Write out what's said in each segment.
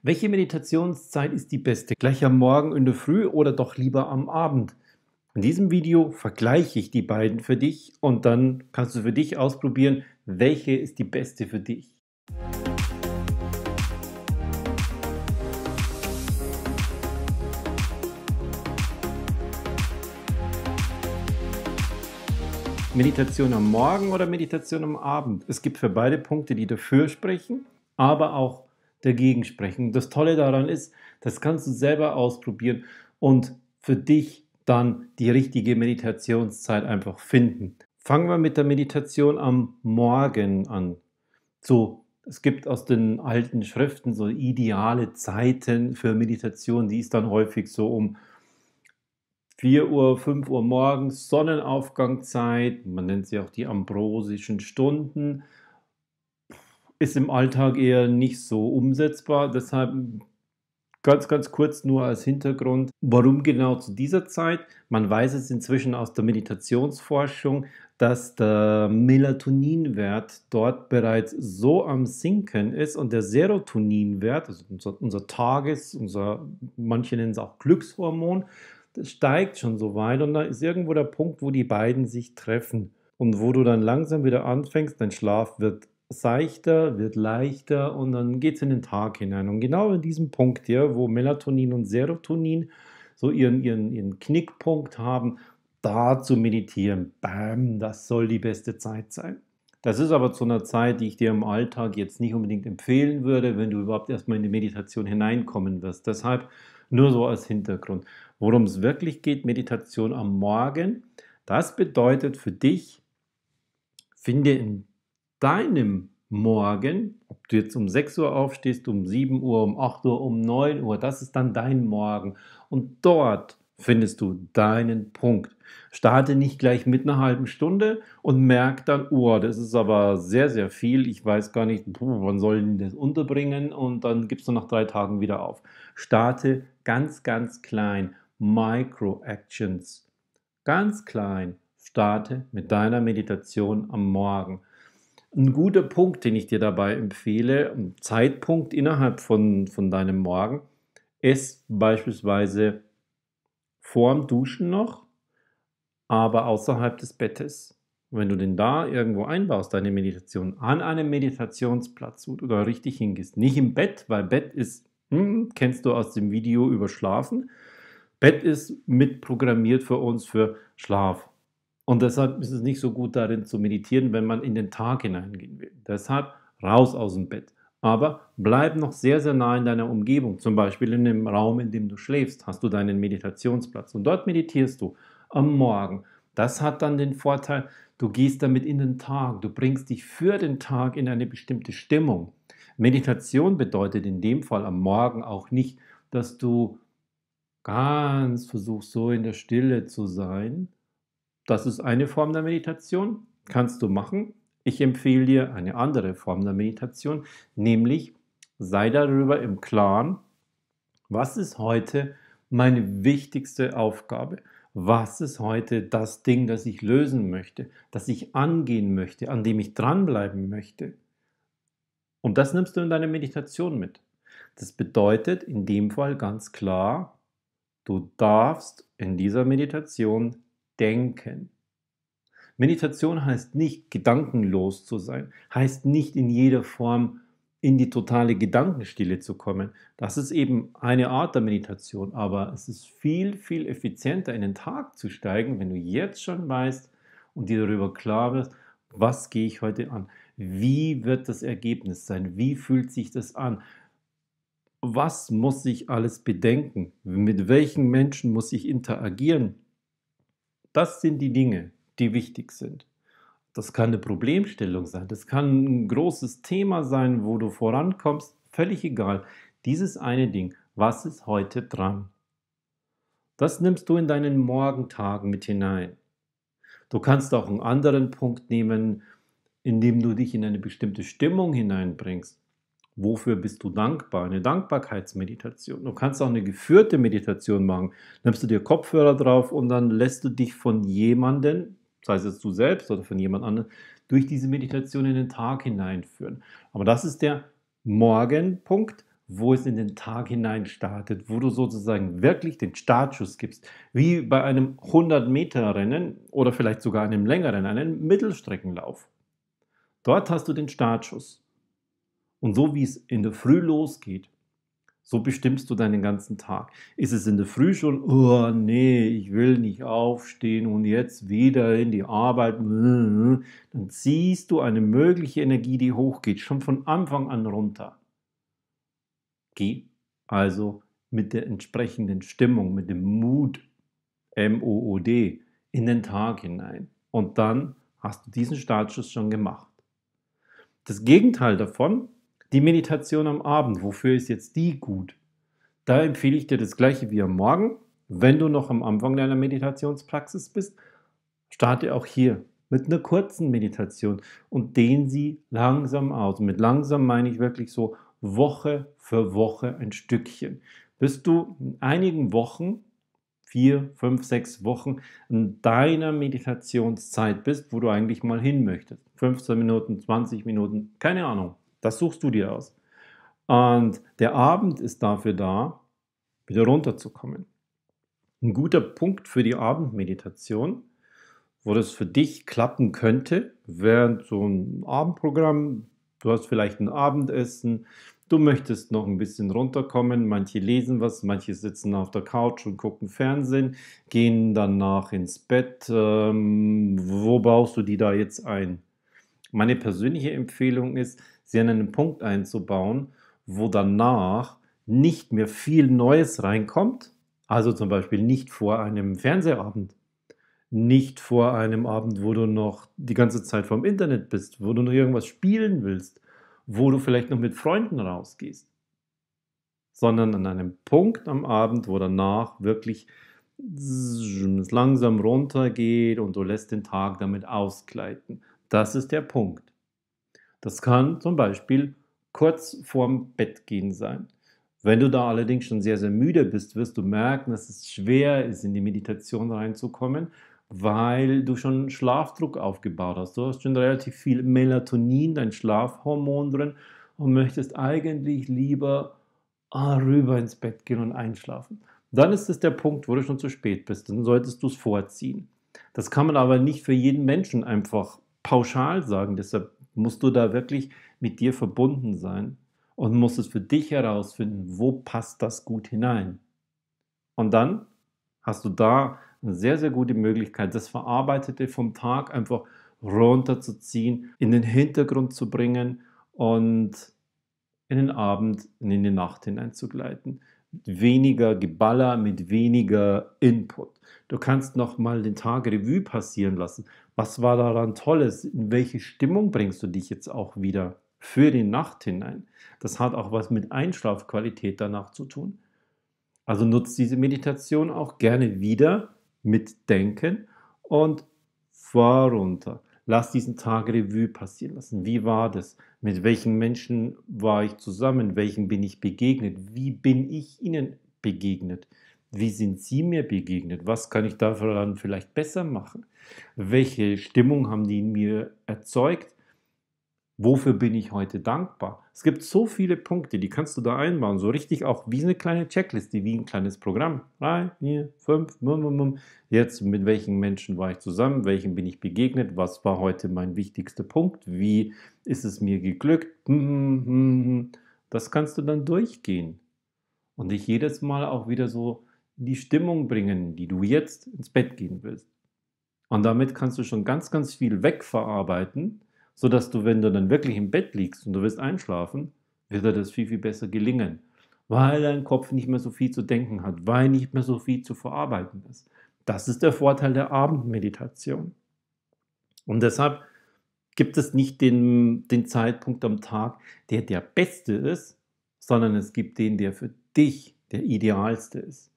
Welche Meditationszeit ist die beste? Gleich am Morgen in der Früh oder doch lieber am Abend? In diesem Video vergleiche ich die beiden für dich und dann kannst du für dich ausprobieren, welche ist die beste für dich. Meditation am Morgen oder Meditation am Abend? Es gibt für beide Punkte, die dafür sprechen, aber auch dagegen sprechen. Das Tolle daran ist, das kannst du selber ausprobieren und für dich dann die richtige Meditationszeit einfach finden. Fangen wir mit der Meditation am Morgen an. So, es gibt aus den alten Schriften so ideale Zeiten für Meditation, die ist dann häufig so um 4 Uhr, 5 Uhr morgens, Sonnenaufgangzeit, man nennt sie auch die ambrosischen Stunden ist im Alltag eher nicht so umsetzbar. Deshalb ganz, ganz kurz nur als Hintergrund, warum genau zu dieser Zeit. Man weiß es inzwischen aus der Meditationsforschung, dass der Melatoninwert dort bereits so am Sinken ist und der Serotoninwert, also unser, unser Tages-, unser, manche nennen es auch Glückshormon, das steigt schon so weit und da ist irgendwo der Punkt, wo die beiden sich treffen und wo du dann langsam wieder anfängst, dein Schlaf wird seichter, wird leichter und dann geht es in den Tag hinein. Und genau in diesem Punkt hier, wo Melatonin und Serotonin so ihren, ihren, ihren Knickpunkt haben, da zu meditieren, bam, das soll die beste Zeit sein. Das ist aber zu einer Zeit, die ich dir im Alltag jetzt nicht unbedingt empfehlen würde, wenn du überhaupt erstmal in die Meditation hineinkommen wirst. Deshalb nur so als Hintergrund. Worum es wirklich geht, Meditation am Morgen, das bedeutet für dich, finde in deinem Morgen, ob du jetzt um 6 Uhr aufstehst, um 7 Uhr, um 8 Uhr, um 9 Uhr, das ist dann dein Morgen. Und dort findest du deinen Punkt. Starte nicht gleich mit einer halben Stunde und merk dann, oh, das ist aber sehr, sehr viel. Ich weiß gar nicht, wann soll ich das unterbringen? Und dann gibst du nach drei Tagen wieder auf. Starte ganz, ganz klein. Micro-Actions. Ganz klein. Starte mit deiner Meditation am Morgen. Ein guter Punkt, den ich dir dabei empfehle, ein Zeitpunkt innerhalb von, von deinem Morgen, ist beispielsweise vorm Duschen noch, aber außerhalb des Bettes. Wenn du den da irgendwo einbaust, deine Meditation, an einem Meditationsplatz oder richtig hingehst, nicht im Bett, weil Bett ist, hm, kennst du aus dem Video über Schlafen, Bett ist mitprogrammiert für uns für Schlaf, und deshalb ist es nicht so gut darin zu meditieren, wenn man in den Tag hineingehen will. Deshalb raus aus dem Bett. Aber bleib noch sehr, sehr nah in deiner Umgebung. Zum Beispiel in dem Raum, in dem du schläfst, hast du deinen Meditationsplatz. Und dort meditierst du am Morgen. Das hat dann den Vorteil, du gehst damit in den Tag. Du bringst dich für den Tag in eine bestimmte Stimmung. Meditation bedeutet in dem Fall am Morgen auch nicht, dass du ganz versuchst, so in der Stille zu sein, das ist eine Form der Meditation, kannst du machen. Ich empfehle dir eine andere Form der Meditation, nämlich sei darüber im Klaren, was ist heute meine wichtigste Aufgabe? Was ist heute das Ding, das ich lösen möchte, das ich angehen möchte, an dem ich dranbleiben möchte? Und das nimmst du in deine Meditation mit. Das bedeutet in dem Fall ganz klar, du darfst in dieser Meditation denken. Meditation heißt nicht gedankenlos zu sein, heißt nicht in jeder Form in die totale Gedankenstille zu kommen. Das ist eben eine Art der Meditation, aber es ist viel, viel effizienter in den Tag zu steigen, wenn du jetzt schon weißt und dir darüber klar wirst, was gehe ich heute an, wie wird das Ergebnis sein, wie fühlt sich das an, was muss ich alles bedenken, mit welchen Menschen muss ich interagieren, das sind die Dinge, die wichtig sind? Das kann eine Problemstellung sein, das kann ein großes Thema sein, wo du vorankommst, völlig egal. Dieses eine Ding, was ist heute dran? Das nimmst du in deinen Morgentagen mit hinein. Du kannst auch einen anderen Punkt nehmen, indem du dich in eine bestimmte Stimmung hineinbringst. Wofür bist du dankbar? Eine Dankbarkeitsmeditation. Du kannst auch eine geführte Meditation machen. Nimmst du dir Kopfhörer drauf und dann lässt du dich von jemandem, sei es jetzt du selbst oder von jemand anderem, durch diese Meditation in den Tag hineinführen. Aber das ist der Morgenpunkt, wo es in den Tag hinein startet, wo du sozusagen wirklich den Startschuss gibst. Wie bei einem 100-Meter-Rennen oder vielleicht sogar einem längeren, einem Mittelstreckenlauf. Dort hast du den Startschuss. Und so wie es in der Früh losgeht, so bestimmst du deinen ganzen Tag. Ist es in der Früh schon, oh nee, ich will nicht aufstehen und jetzt wieder in die Arbeit, dann ziehst du eine mögliche Energie, die hochgeht, schon von Anfang an runter. Geh also mit der entsprechenden Stimmung, mit dem Mut, M-O-O-D, in den Tag hinein. Und dann hast du diesen Startschuss schon gemacht. Das Gegenteil davon die Meditation am Abend, wofür ist jetzt die gut? Da empfehle ich dir das gleiche wie am Morgen. Wenn du noch am Anfang deiner Meditationspraxis bist, starte auch hier mit einer kurzen Meditation und dehne sie langsam aus. mit langsam meine ich wirklich so Woche für Woche ein Stückchen. Bis du in einigen Wochen, vier, fünf, sechs Wochen, in deiner Meditationszeit bist, wo du eigentlich mal hin möchtest. 15 Minuten, 20 Minuten, keine Ahnung. Das suchst du dir aus. Und der Abend ist dafür da, wieder runterzukommen. Ein guter Punkt für die Abendmeditation, wo das für dich klappen könnte, während so ein Abendprogramm, du hast vielleicht ein Abendessen, du möchtest noch ein bisschen runterkommen, manche lesen was, manche sitzen auf der Couch und gucken Fernsehen, gehen danach ins Bett. Ähm, wo baust du die da jetzt ein? Meine persönliche Empfehlung ist, sie an einen Punkt einzubauen, wo danach nicht mehr viel Neues reinkommt. Also zum Beispiel nicht vor einem Fernsehabend, nicht vor einem Abend, wo du noch die ganze Zeit vom Internet bist, wo du noch irgendwas spielen willst, wo du vielleicht noch mit Freunden rausgehst, sondern an einem Punkt am Abend, wo danach wirklich es langsam runtergeht und du lässt den Tag damit ausgleiten. Das ist der Punkt. Das kann zum Beispiel kurz vorm Bett gehen sein. Wenn du da allerdings schon sehr, sehr müde bist, wirst du merken, dass es schwer ist, in die Meditation reinzukommen, weil du schon Schlafdruck aufgebaut hast. Du hast schon relativ viel Melatonin, dein Schlafhormon drin und möchtest eigentlich lieber ah, rüber ins Bett gehen und einschlafen. Dann ist es der Punkt, wo du schon zu spät bist. Dann solltest du es vorziehen. Das kann man aber nicht für jeden Menschen einfach pauschal sagen. Deshalb musst du da wirklich mit dir verbunden sein und musst es für dich herausfinden, wo passt das gut hinein. Und dann hast du da eine sehr, sehr gute Möglichkeit, das Verarbeitete vom Tag einfach runterzuziehen, in den Hintergrund zu bringen und in den Abend, in die Nacht hineinzugleiten. Mit weniger Geballer, mit weniger Input. Du kannst nochmal den Tag Revue passieren lassen. Was war daran Tolles? In welche Stimmung bringst du dich jetzt auch wieder für die Nacht hinein? Das hat auch was mit Einschlafqualität danach zu tun. Also nutzt diese Meditation auch gerne wieder mit Denken und fahr runter. Lass diesen Tag Revue passieren lassen. Wie war das? Mit welchen Menschen war ich zusammen? Welchen bin ich begegnet? Wie bin ich ihnen begegnet? Wie sind Sie mir begegnet? Was kann ich daran vielleicht besser machen? Welche Stimmung haben die in mir erzeugt? Wofür bin ich heute dankbar? Es gibt so viele Punkte, die kannst du da einbauen, so richtig auch wie eine kleine Checkliste, wie ein kleines Programm. Drei, vier, fünf, mum, mum, mum. jetzt mit welchen Menschen war ich zusammen, welchen bin ich begegnet, was war heute mein wichtigster Punkt, wie ist es mir geglückt. Hm, hm, hm, das kannst du dann durchgehen und dich jedes Mal auch wieder so die Stimmung bringen, die du jetzt ins Bett gehen willst. Und damit kannst du schon ganz, ganz viel wegverarbeiten, sodass du, wenn du dann wirklich im Bett liegst und du willst einschlafen, wird dir das viel, viel besser gelingen. Weil dein Kopf nicht mehr so viel zu denken hat, weil nicht mehr so viel zu verarbeiten ist. Das ist der Vorteil der Abendmeditation. Und deshalb gibt es nicht den, den Zeitpunkt am Tag, der der beste ist, sondern es gibt den, der für dich der idealste ist.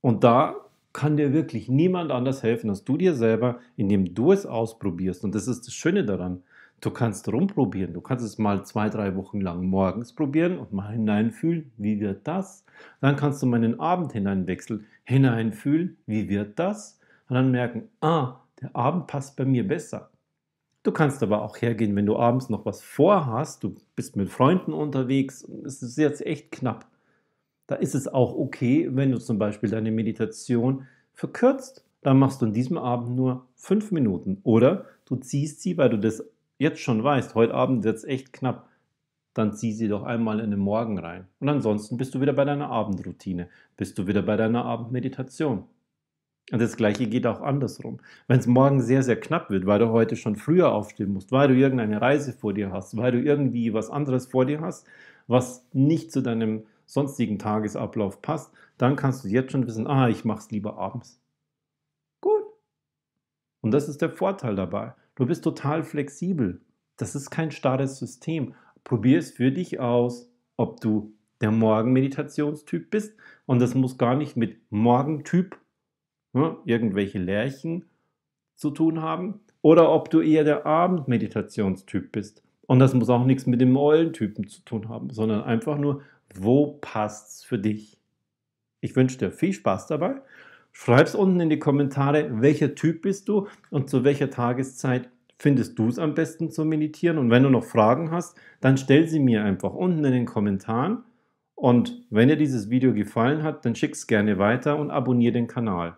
Und da kann dir wirklich niemand anders helfen als du dir selber, indem du es ausprobierst. Und das ist das Schöne daran. Du kannst rumprobieren. Du kannst es mal zwei, drei Wochen lang morgens probieren und mal hineinfühlen, wie wird das? Dann kannst du meinen Abend hineinwechseln, hineinfühlen, wie wird das? Und dann merken, ah, der Abend passt bei mir besser. Du kannst aber auch hergehen, wenn du abends noch was vorhast, du bist mit Freunden unterwegs, es ist jetzt echt knapp. Da ist es auch okay, wenn du zum Beispiel deine Meditation verkürzt. Dann machst du an diesem Abend nur fünf Minuten. Oder du ziehst sie, weil du das jetzt schon weißt, heute Abend wird es echt knapp. Dann zieh sie doch einmal in den Morgen rein. Und ansonsten bist du wieder bei deiner Abendroutine, bist du wieder bei deiner Abendmeditation. Und das Gleiche geht auch andersrum. Wenn es morgen sehr, sehr knapp wird, weil du heute schon früher aufstehen musst, weil du irgendeine Reise vor dir hast, weil du irgendwie was anderes vor dir hast, was nicht zu deinem sonstigen Tagesablauf passt, dann kannst du jetzt schon wissen, ah, ich mache es lieber abends. Gut. Und das ist der Vorteil dabei. Du bist total flexibel. Das ist kein starres System. Probier es für dich aus, ob du der Morgenmeditationstyp bist. Und das muss gar nicht mit Morgentyp ne, irgendwelche Lärchen zu tun haben. Oder ob du eher der Abendmeditationstyp bist. Und das muss auch nichts mit dem Eulentypen zu tun haben, sondern einfach nur, wo passt es für dich? Ich wünsche dir viel Spaß dabei. Schreib es unten in die Kommentare, welcher Typ bist du und zu welcher Tageszeit findest du es am besten zu meditieren. Und wenn du noch Fragen hast, dann stell sie mir einfach unten in den Kommentaren. Und wenn dir dieses Video gefallen hat, dann schick es gerne weiter und abonniere den Kanal.